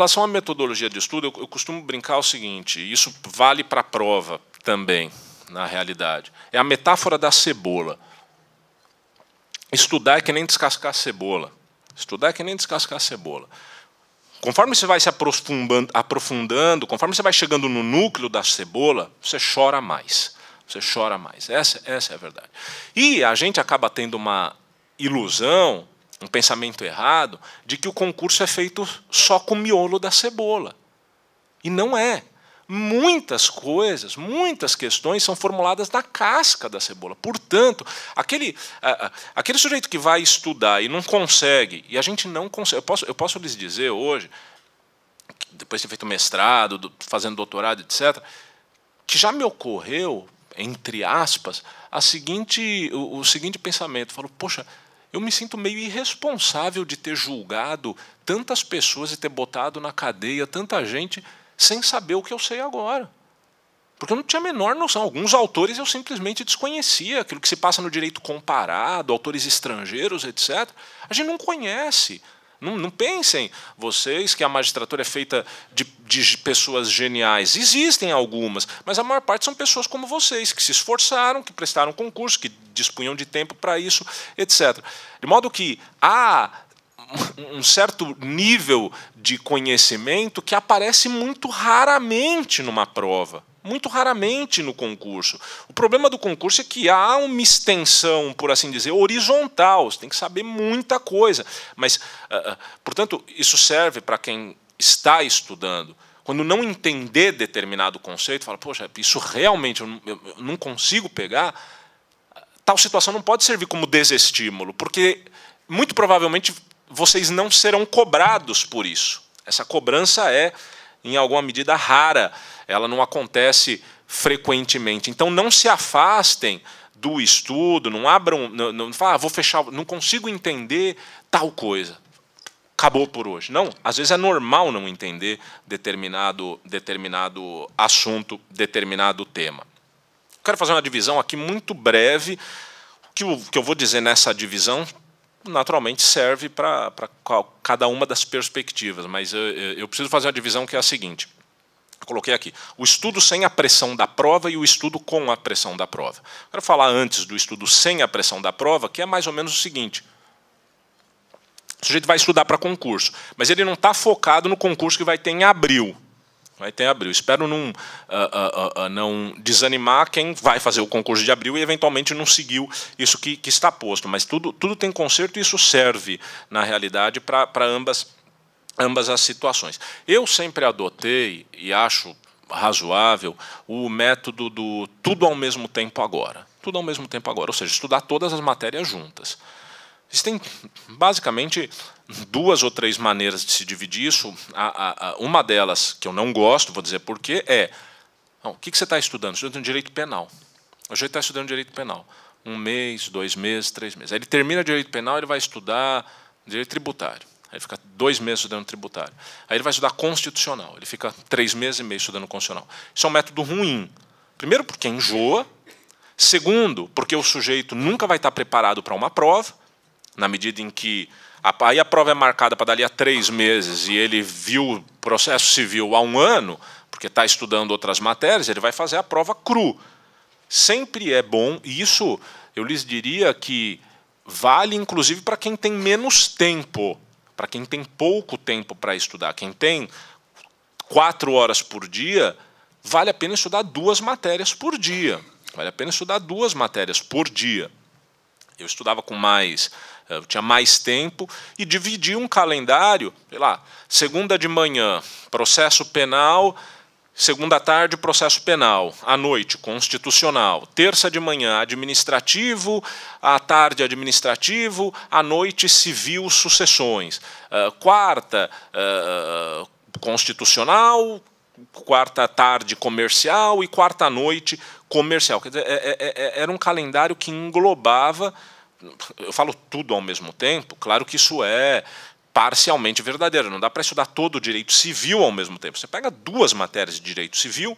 relação à metodologia de estudo, eu, eu costumo brincar o seguinte: isso vale para a prova também, na realidade. É a metáfora da cebola. Estudar é que nem descascar cebola. Estudar é que nem descascar cebola. Conforme você vai se aprofundando, aprofundando, conforme você vai chegando no núcleo da cebola, você chora mais. Você chora mais. Essa, essa é a verdade. E a gente acaba tendo uma ilusão um pensamento errado de que o concurso é feito só com o miolo da cebola. E não é. Muitas coisas, muitas questões são formuladas na casca da cebola. Portanto, aquele, aquele sujeito que vai estudar e não consegue, e a gente não consegue. Eu posso, eu posso lhes dizer hoje, depois de ter feito mestrado, fazendo doutorado, etc., que já me ocorreu, entre aspas, a seguinte, o, o seguinte pensamento. falou, falo, poxa, eu me sinto meio irresponsável de ter julgado tantas pessoas e ter botado na cadeia tanta gente sem saber o que eu sei agora. Porque eu não tinha a menor noção. Alguns autores eu simplesmente desconhecia, aquilo que se passa no direito comparado, autores estrangeiros, etc. A gente não conhece. Não, não pensem vocês que a magistratura é feita de, de pessoas geniais. Existem algumas, mas a maior parte são pessoas como vocês, que se esforçaram, que prestaram concurso, que dispunham de tempo para isso, etc. De modo que há um certo nível de conhecimento que aparece muito raramente numa prova muito raramente no concurso. O problema do concurso é que há uma extensão, por assim dizer, horizontal. Você tem que saber muita coisa. Mas, ah, ah, portanto, isso serve para quem está estudando. Quando não entender determinado conceito, fala, poxa, isso realmente eu não consigo pegar. Tal situação não pode servir como desestímulo, porque muito provavelmente vocês não serão cobrados por isso. Essa cobrança é, em alguma medida, rara ela não acontece frequentemente. Então não se afastem do estudo, não abram, não, não ah, vou fechar, não consigo entender tal coisa. Acabou por hoje. Não, às vezes é normal não entender determinado, determinado assunto, determinado tema. Quero fazer uma divisão aqui muito breve. O que, que eu vou dizer nessa divisão naturalmente serve para cada uma das perspectivas, mas eu, eu preciso fazer uma divisão que é a seguinte coloquei aqui, o estudo sem a pressão da prova e o estudo com a pressão da prova. Quero falar antes do estudo sem a pressão da prova, que é mais ou menos o seguinte. O sujeito vai estudar para concurso, mas ele não está focado no concurso que vai ter em abril. Vai ter em abril. Espero não, uh, uh, uh, não desanimar quem vai fazer o concurso de abril e eventualmente não seguiu isso que, que está posto. Mas tudo, tudo tem conserto e isso serve, na realidade, para ambas ambas as situações. Eu sempre adotei e acho razoável o método do tudo ao mesmo tempo agora. Tudo ao mesmo tempo agora, ou seja, estudar todas as matérias juntas. Existem basicamente duas ou três maneiras de se dividir isso. uma delas, que eu não gosto, vou dizer por quê, é não, o que, que você está estudando? Estudando direito penal. Hoje ele está estudando direito penal. Um mês, dois meses, três meses. Aí ele termina direito penal, ele vai estudar direito tributário. Aí ele fica dois meses estudando tributário. Aí ele vai estudar constitucional. Ele fica três meses e meio estudando constitucional. Isso é um método ruim. Primeiro, porque enjoa. Segundo, porque o sujeito nunca vai estar preparado para uma prova, na medida em que. A, aí a prova é marcada para dali a três meses e ele viu o processo civil há um ano, porque está estudando outras matérias, ele vai fazer a prova cru. Sempre é bom, e isso eu lhes diria que vale inclusive para quem tem menos tempo para quem tem pouco tempo para estudar. Quem tem quatro horas por dia, vale a pena estudar duas matérias por dia. Vale a pena estudar duas matérias por dia. Eu estudava com mais, eh, eu tinha mais tempo e dividia um calendário, sei lá, segunda de manhã, processo penal, Segunda tarde, processo penal. À noite, constitucional. Terça de manhã, administrativo. À tarde, administrativo. À noite, civil, sucessões. Uh, quarta, uh, constitucional. Quarta tarde, comercial. E quarta noite, comercial. Quer dizer, é é, é, é, era um calendário que englobava eu falo tudo ao mesmo tempo, claro que isso é parcialmente verdadeira. Não dá para estudar todo o direito civil ao mesmo tempo. Você pega duas matérias de direito civil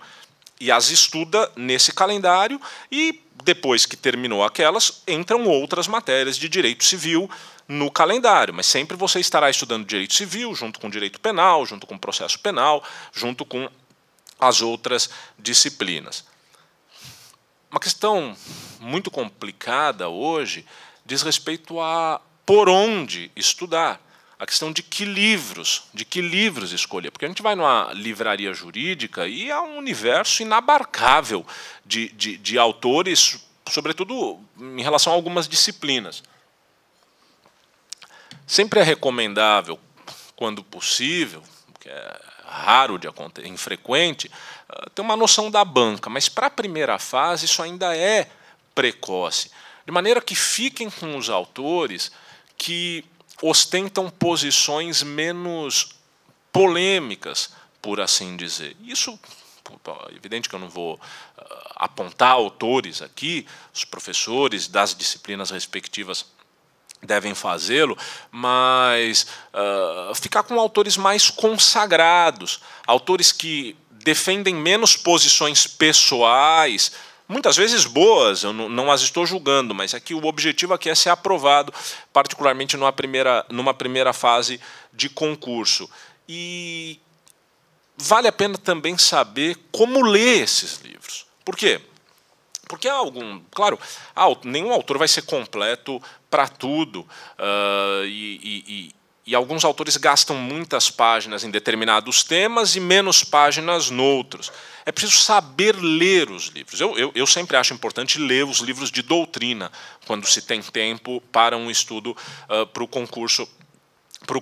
e as estuda nesse calendário e depois que terminou aquelas, entram outras matérias de direito civil no calendário, mas sempre você estará estudando direito civil junto com direito penal, junto com processo penal, junto com as outras disciplinas. Uma questão muito complicada hoje diz respeito a por onde estudar a questão de que livros, de que livros escolher, porque a gente vai numa livraria jurídica e há um universo inabarcável de, de, de autores, sobretudo em relação a algumas disciplinas. Sempre é recomendável, quando possível, que é raro de acontecer, infrequente, ah, ter uma noção da banca, mas para a primeira fase isso ainda é precoce. De maneira que fiquem com os autores que ostentam posições menos polêmicas, por assim dizer. Isso, é evidente que eu não vou ah, apontar autores aqui, os professores das disciplinas respectivas devem fazê-lo, mas uh, ficar com autores mais consagrados, autores que defendem menos posições pessoais muitas vezes boas, eu não as estou julgando, mas aqui é o objetivo aqui é ser aprovado, particularmente numa primeira, numa primeira fase de concurso. E vale a pena também saber como ler esses livros. Por quê? Porque há algum. Claro, nenhum autor vai ser completo para tudo. Uh, e, e, e e alguns autores gastam muitas páginas em determinados temas e menos páginas noutros. É preciso saber ler os livros. Eu, eu, eu sempre acho importante ler os livros de doutrina, quando se tem tempo para um estudo uh, para o concurso,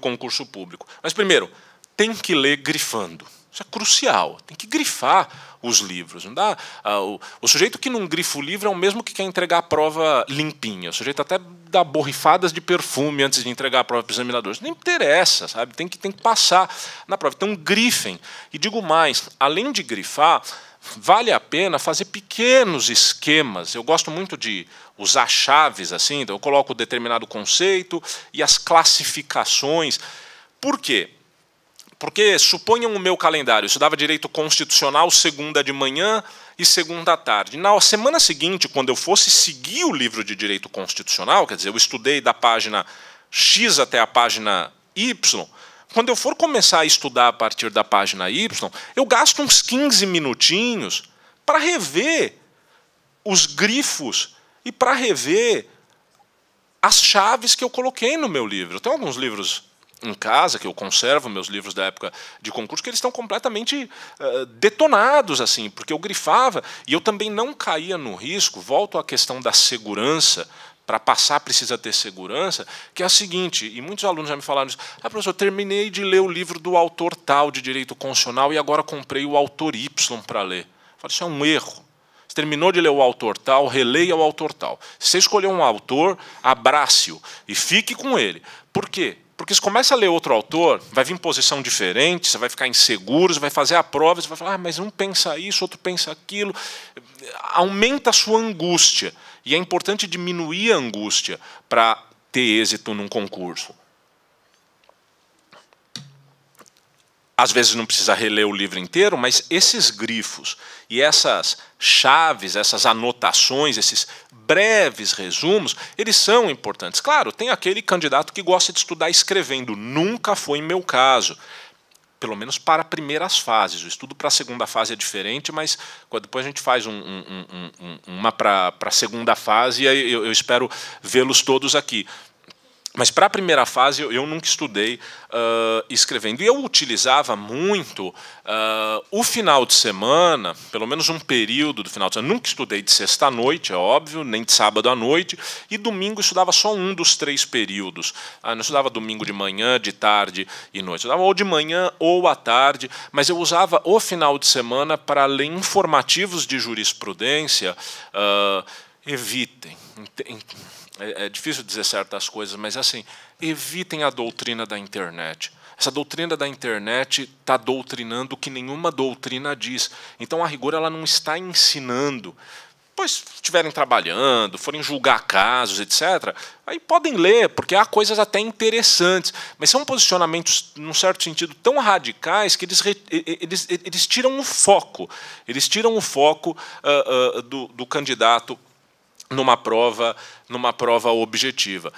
concurso público. Mas, primeiro, tem que ler grifando. Isso é crucial. Tem que grifar os livros. Não dá, ah, o, o, sujeito que não grifa o livro é o mesmo que quer entregar a prova limpinha. O sujeito até dá borrifadas de perfume antes de entregar a prova para os examinadores. Não interessa, sabe? Tem que, tem que passar na prova. Então, grifem. E digo mais: além de grifar, vale a pena fazer pequenos esquemas. Eu gosto muito de usar chaves assim, então eu coloco determinado conceito e as classificações. Por quê? Porque suponham o meu calendário, eu estudava direito constitucional segunda de manhã e segunda à tarde. Na semana seguinte, quando eu fosse seguir o livro de direito constitucional, quer dizer, eu estudei da página X até a página Y, quando eu for começar a estudar a partir da página Y, eu gasto uns 15 minutinhos para rever os grifos e para rever as chaves que eu coloquei no meu livro. Tem alguns livros em casa, que eu conservo meus livros da época de concurso, que eles estão completamente uh, detonados, assim, porque eu grifava e eu também não caía no risco, volto à questão da segurança, para passar precisa ter segurança, que é a seguinte, e muitos alunos já me falaram isso, ah, professor, terminei de ler o livro do autor tal de direito constitucional e agora comprei o autor Y para ler. Eu falo, isso é um erro. Você terminou de ler o autor tal, releia o autor tal. Se você escolher um autor, abrace-o e fique com ele. Por quê? Porque se começa a ler outro autor, vai vir posição diferente, você vai ficar inseguro, você vai fazer a prova, você vai falar, ah, mas um pensa isso, outro pensa aquilo. Aumenta a sua angústia. E é importante diminuir a angústia para ter êxito num concurso. Às vezes não precisa reler o livro inteiro, mas esses grifos e essas chaves, essas anotações, esses breves resumos, eles são importantes. Claro, tem aquele candidato que gosta de estudar escrevendo, nunca foi meu caso. Pelo menos para primeiras fases. O estudo para a segunda fase é diferente, mas depois a gente faz um, um, um, uma para a segunda fase e eu, eu espero vê-los todos aqui. Mas para a primeira fase eu nunca estudei uh, escrevendo. E eu utilizava muito uh, o final de semana, pelo menos um período do final de semana. Nunca estudei de sexta à noite, é óbvio, nem de sábado à noite. E domingo estudava só um dos três períodos. Ah, não estudava domingo de manhã, de tarde e noite. Eu estudava ou de manhã ou à tarde. Mas eu usava o final de semana para ler informativos de jurisprudência. Uh, evitem é, é difícil dizer certas coisas, mas assim, evitem a doutrina da internet. Essa doutrina da internet está doutrinando o que nenhuma doutrina diz. Então, a rigor, ela não está ensinando. Pois estiverem trabalhando, forem julgar casos, etc., aí podem ler, porque há coisas até interessantes. Mas são posicionamentos, num certo sentido, tão radicais que eles, eles, eles tiram o foco. Eles tiram o foco uh, uh, do, do candidato numa prova, numa prova objetiva.